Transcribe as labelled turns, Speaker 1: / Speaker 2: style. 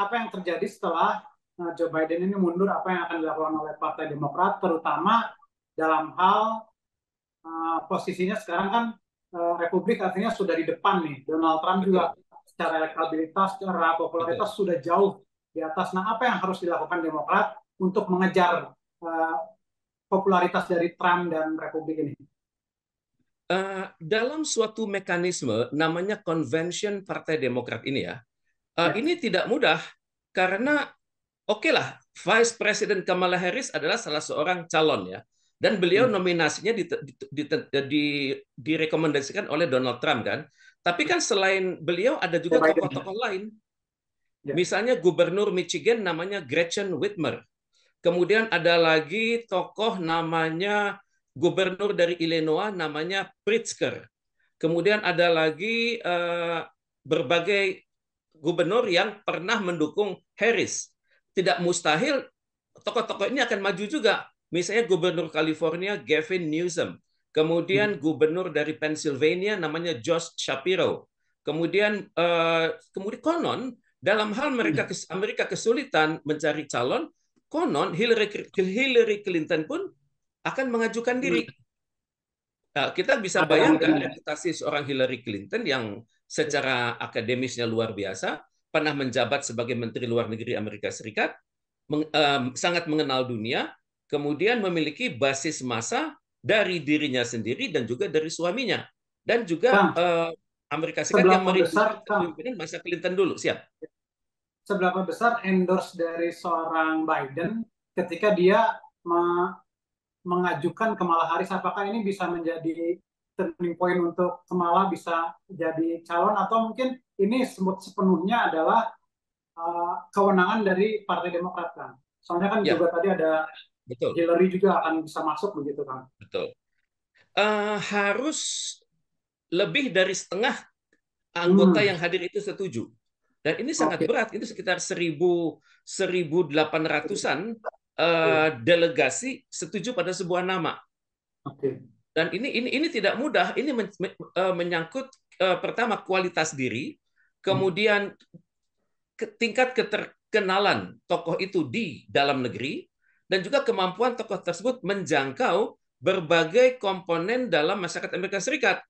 Speaker 1: apa yang terjadi setelah eh, Joe Biden ini mundur, apa yang akan dilakukan oleh Partai Demokrat, terutama dalam hal uh, posisinya sekarang kan uh, Republik artinya sudah di depan nih. Donald Trump Betul. juga secara elektabilitas, secara popularitas Betul. sudah jauh di atas. Nah, apa yang harus dilakukan Demokrat untuk mengejar uh, popularitas dari Trump dan Republik ini? Uh, dalam suatu
Speaker 2: mekanisme namanya convention Partai Demokrat ini ya, Uh, ini tidak mudah karena oke okay lah Vice President Kamala Harris adalah salah seorang calon ya dan beliau hmm. nominasinya direkomendasikan oleh Donald Trump kan tapi kan selain beliau ada juga tokoh-tokoh lain ya. misalnya Gubernur Michigan namanya Gretchen Whitmer kemudian ada lagi tokoh namanya Gubernur dari Illinois namanya Pritzker kemudian ada lagi uh, berbagai gubernur yang pernah mendukung Harris. Tidak mustahil tokoh-tokoh ini akan maju juga. Misalnya gubernur California Gavin Newsom, kemudian hmm. gubernur dari Pennsylvania namanya Josh Shapiro. Kemudian uh, kemudian konon dalam hal mereka Amerika kesulitan mencari calon, konon Hillary Hillary Clinton pun akan mengajukan diri. Nah, kita bisa bayangkan reputasi seorang Hillary Clinton yang secara akademisnya luar biasa, pernah menjabat sebagai Menteri Luar Negeri Amerika Serikat, meng, sangat mengenal dunia, kemudian memiliki basis masa dari dirinya sendiri dan juga dari suaminya, dan juga uh, Amerika Serikat yang merindukan masa Clinton dulu. Siap.
Speaker 1: Seberapa besar endorse dari seorang Biden ketika dia mengajukan Kamala Harris apakah ini bisa menjadi turning point untuk Kamala bisa jadi calon atau mungkin ini sebut sepenuhnya adalah uh, kewenangan dari Partai Demokrat kan soalnya kan ya. juga tadi ada betul Hillary juga akan bisa masuk begitu kan betul uh, harus lebih
Speaker 2: dari setengah anggota hmm. yang hadir itu setuju dan ini sangat okay. berat, itu sekitar 1000 1800-an Eh, iya. delegasi setuju pada sebuah nama. Dan ini ini ini tidak mudah. Ini e, menyangkut e, pertama kualitas diri, kemudian tingkat keterkenalan tokoh itu di dalam negeri, dan juga kemampuan tokoh tersebut
Speaker 1: menjangkau berbagai komponen dalam masyarakat Amerika Serikat.